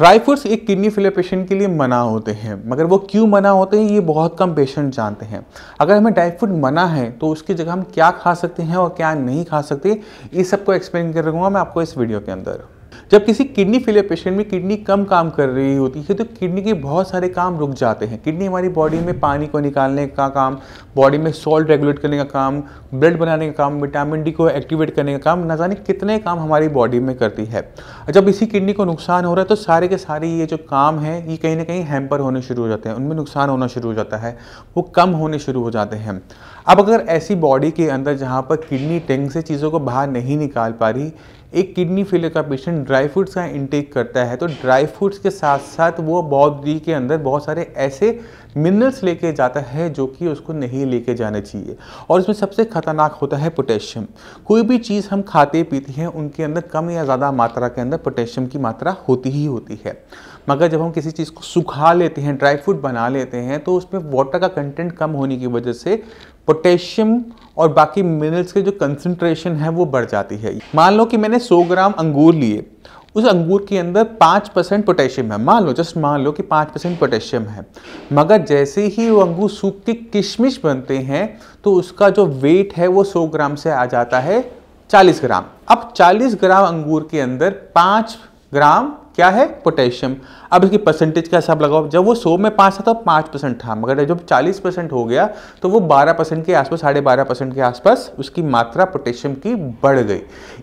dry fruits एक kidney failure patient के लिए मना होते हैं मगर वो क्यों मना होते हैं ये बहुत कम पेशेंट जानते हैं अगर हमें ड्राई फ्रूट मना है तो उसकी जगह हम क्या खा सकते हैं और क्या नहीं खा सकते ये सबको एक्सप्लेन कर रखूँगा मैं आपको इस वीडियो के अंदर जब किसी किडनी फेलियर पेशेंट में किडनी कम काम कर रही होती है तो किडनी के बहुत सारे काम रुक जाते हैं किडनी हमारी बॉडी में पानी को निकालने का काम बॉडी में सॉल्ट रेगुलेट करने का काम ब्लड बनाने का काम विटामिन डी को एक्टिवेट करने का काम ना जाने कितने काम हमारी बॉडी में करती है जब इसी किडनी को नुकसान हो रहा है तो सारे के सारे ये जो काम है ये कहीं ना कहीं हैम्पर होने शुरू हो जाते हैं उनमें नुकसान होना शुरू हो जाता है वो कम होने शुरू हो जाते हैं अब अगर ऐसी बॉडी के अंदर जहाँ पर किडनी टेंग से चीज़ों को बाहर नहीं निकाल पा रही एक किडनी फेलियर का पेशेंट ड्राई फ्रूट्स का इंटेक करता है तो ड्राई फ्रूट्स के साथ साथ वो बॉडी के अंदर बहुत सारे ऐसे मिनरल्स लेके जाता है जो कि उसको नहीं लेके जाना चाहिए और इसमें सबसे खतरनाक होता है पोटेशियम कोई भी चीज़ हम खाते पीते हैं उनके अंदर कम या ज़्यादा मात्रा के अंदर पोटेशियम की मात्रा होती ही होती है मगर जब हम किसी चीज़ को सुखा लेते हैं ड्राई फ्रूट बना लेते हैं तो उसमें वाटर का कंटेंट कम होने की वजह से पोटेशियम और बाकी मिनरल्स के जो कंसनट्रेशन है वो बढ़ जाती है मान लो कि मैंने 100 ग्राम अंगूर लिए उस अंगूर के अंदर पाँच परसेंट पोटेशियम है मान लो जस्ट मान लो कि पाँच परसेंट पोटेशियम है मगर जैसे ही वो अंगूर सूख के किशमिश बनते हैं तो उसका जो वेट है वो सौ ग्राम से आ जाता है चालीस ग्राम अब चालीस ग्राम अंगूर के अंदर पाँच ग्राम क्या है पोटेशियम अब इसकी परसेंटेज का हिसाब लगाओ जब वो सौ में पाँच था तो पाँच परसेंट था मगर जब चालीस परसेंट हो गया तो वो बारह परसेंट के आसपास साढ़े बारह परसेंट के आसपास उसकी मात्रा पोटेशियम की बढ़ गई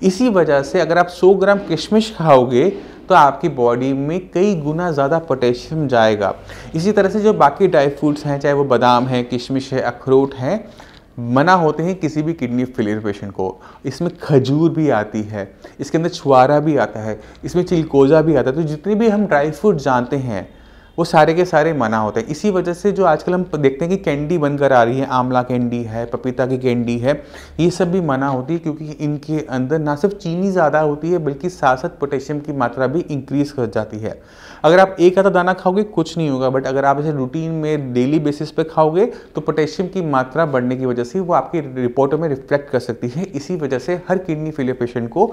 इसी वजह से अगर आप सौ ग्राम किशमिश खाओगे तो आपकी बॉडी में कई गुना ज़्यादा पोटेशियम जाएगा इसी तरह से जो बाकी ड्राई फ्रूट्स हैं चाहे वो बादाम हैं किशमिश है अखरोट हैं मना होते हैं किसी भी किडनी फेलियर पेशेंट को इसमें खजूर भी आती है इसके अंदर छुआरा भी आता है इसमें चिलकोजा भी आता है तो जितने भी हम ड्राई फ्रूट जानते हैं वो सारे के सारे मना होते हैं इसी वजह से जो आजकल हम देखते हैं कि कैंडी बनकर आ रही है आंवला कैंडी है पपीता की कैंडी है ये सब भी मना होती है क्योंकि इनके अंदर ना सिर्फ चीनी ज़्यादा होती है बल्कि साथ साथ पोटेशियम की मात्रा भी इंक्रीज़ कर जाती है अगर आप एक आधा दाना खाओगे कुछ नहीं होगा बट अगर आप इसे रूटीन में डेली बेसिस पर खाओगे तो पोटेशियम की मात्रा बढ़ने की वजह से वो आपकी रिपोर्टों में रिफ्लेक्ट कर सकती है इसी वजह से हर किडनी फेलियर पेशेंट को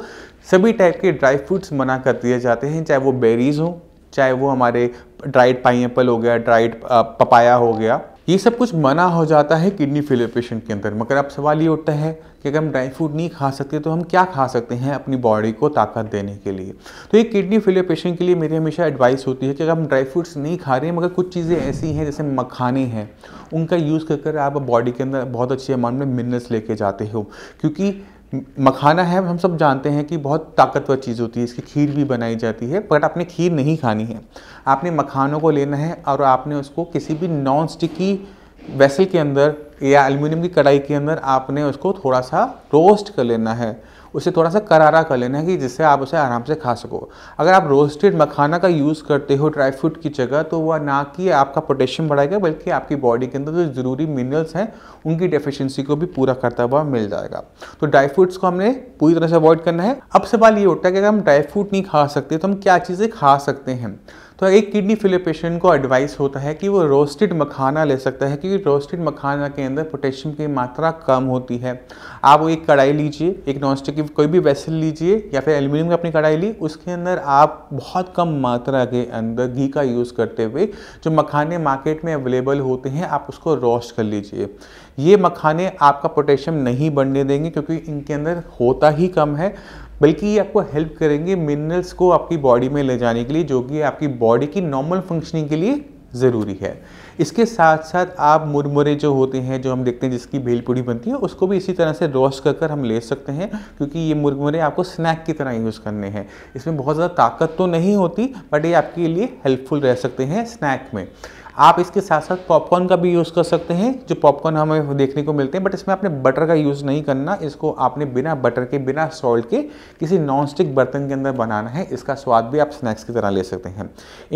सभी टाइप के ड्राई फ्रूट्स मना कर दिए जाते हैं चाहे वो बेरीज हों चाहे वो हमारे ड्राइड पाइनएप्पल हो गया ड्राइड पपाया हो गया ये सब कुछ मना हो जाता है किडनी फेलियर पेशेंट के अंदर मगर अब सवाल ये उठता है कि अगर हम ड्राई फ्रूट नहीं खा सकते तो हम क्या खा सकते हैं अपनी बॉडी को ताकत देने के लिए तो ये किडनी फेलियर पेशेंट के लिए मेरी हमेशा एडवाइस होती है कि अगर हम ड्राई फ्रूट्स नहीं खा रहे हैं मगर कुछ चीज़ें ऐसी हैं जैसे मखाने हैं उनका यूज़ कर आप बॉडी के अंदर बहुत अच्छे अमाउंट में मिनरल्स लेके जाते हो क्योंकि मखाना है हम सब जानते हैं कि बहुत ताकतवर चीज़ होती है इसकी खीर भी बनाई जाती है बट आपने खीर नहीं खानी है आपने मखानों को लेना है और आपने उसको किसी भी नॉन स्टिकी वेसल के अंदर या एल्यूमिनियम की कढ़ाई के अंदर आपने उसको थोड़ा सा रोस्ट कर लेना है उसे थोड़ा सा करारा कर लेना है कि जिससे आप उसे आराम से खा सको अगर आप रोस्टेड मखाना का यूज़ करते हो ड्राई फ्रूट की जगह तो वह ना कि आपका पोटेशियम बढ़ाएगा बल्कि आपकी बॉडी के अंदर जो ज़रूरी मिनरल्स हैं उनकी डेफिशिएंसी को भी पूरा करता हुआ मिल जाएगा तो ड्राई फ्रूट्स को हमने पूरी तरह से अवॉइड करना है अब सवाल ये उठता है कि अगर हम ड्राई फ्रूट नहीं खा सकते तो हम क्या चीज़ें खा सकते हैं तो एक किडनी फेलियर पेशेंट को एडवाइस होता है कि वो रोस्टेड मखाना ले सकता है क्योंकि रोस्टेड मखाना के अंदर पोटेशियम की मात्रा कम होती है आप वो एक कढ़ाई लीजिए एक नॉनस्टिक की कोई भी वेसल लीजिए या फिर एल्यूमिनियम की अपनी कढ़ाई ली उसके अंदर आप बहुत कम मात्रा के अंदर घी का यूज़ करते हुए जो मखाने मार्केट में अवेलेबल होते हैं आप उसको रोस्ट कर लीजिए ये मखाने आपका पोटेशियम नहीं बढ़ने देंगे क्योंकि इनके अंदर होता ही कम है बल्कि ये आपको हेल्प करेंगे मिनरल्स को आपकी बॉडी में ले जाने के लिए जो कि आपकी बॉडी की नॉर्मल फंक्शनिंग के लिए ज़रूरी है इसके साथ साथ आप मुरमुरे जो होते हैं जो हम देखते हैं जिसकी भेलपूड़ी बनती है उसको भी इसी तरह से रोस्ट कर कर हम ले सकते हैं क्योंकि ये मुरमुरे आपको स्नैक की तरह यूज़ करने हैं इसमें बहुत ज़्यादा ताकत तो नहीं होती बट ये आपके लिए हेल्पफुल रह सकते हैं स्नैक में आप इसके साथ साथ पॉपकॉर्न का भी यूज़ कर सकते हैं जो पॉपकॉर्न हमें देखने को मिलते हैं बट इसमें आपने बटर का यूज़ नहीं करना इसको आपने बिना बटर के बिना सॉल्ट के किसी नॉन स्टिक बर्तन के अंदर बनाना है इसका स्वाद भी आप स्नैक्स की तरह ले सकते हैं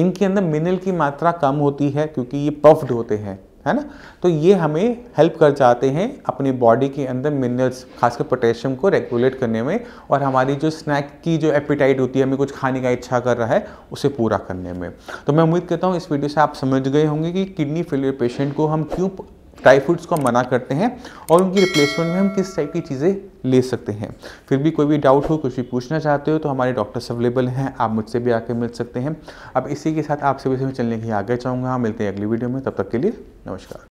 इनके अंदर मिनरल की मात्रा कम होती है क्योंकि ये पफ्ड होते हैं है ना तो ये हमें हेल्प कर जाते हैं अपने बॉडी के अंदर मिनरल्स खासकर पोटेशियम को रेगुलेट करने में और हमारी जो स्नैक की जो एपिटाइट होती है हमें कुछ खाने का इच्छा कर रहा है उसे पूरा करने में तो मैं उम्मीद करता हूँ इस वीडियो से आप समझ गए होंगे कि किडनी फेलियर पेशेंट को हम क्यों ड्राई फ्रूट्स को हम मना करते हैं और उनकी रिप्लेसमेंट में हम किस टाइप की चीज़ें ले सकते हैं फिर भी कोई भी डाउट हो कुछ भी पूछना चाहते हो तो हमारे डॉक्टर्स अवेलेबल हैं आप मुझसे भी आके मिल सकते हैं अब इसी के साथ आप सभी से मैं चलने के लिए आगे चाहूँगा मिलते हैं अगली वीडियो में तब तक के लिए नमस्कार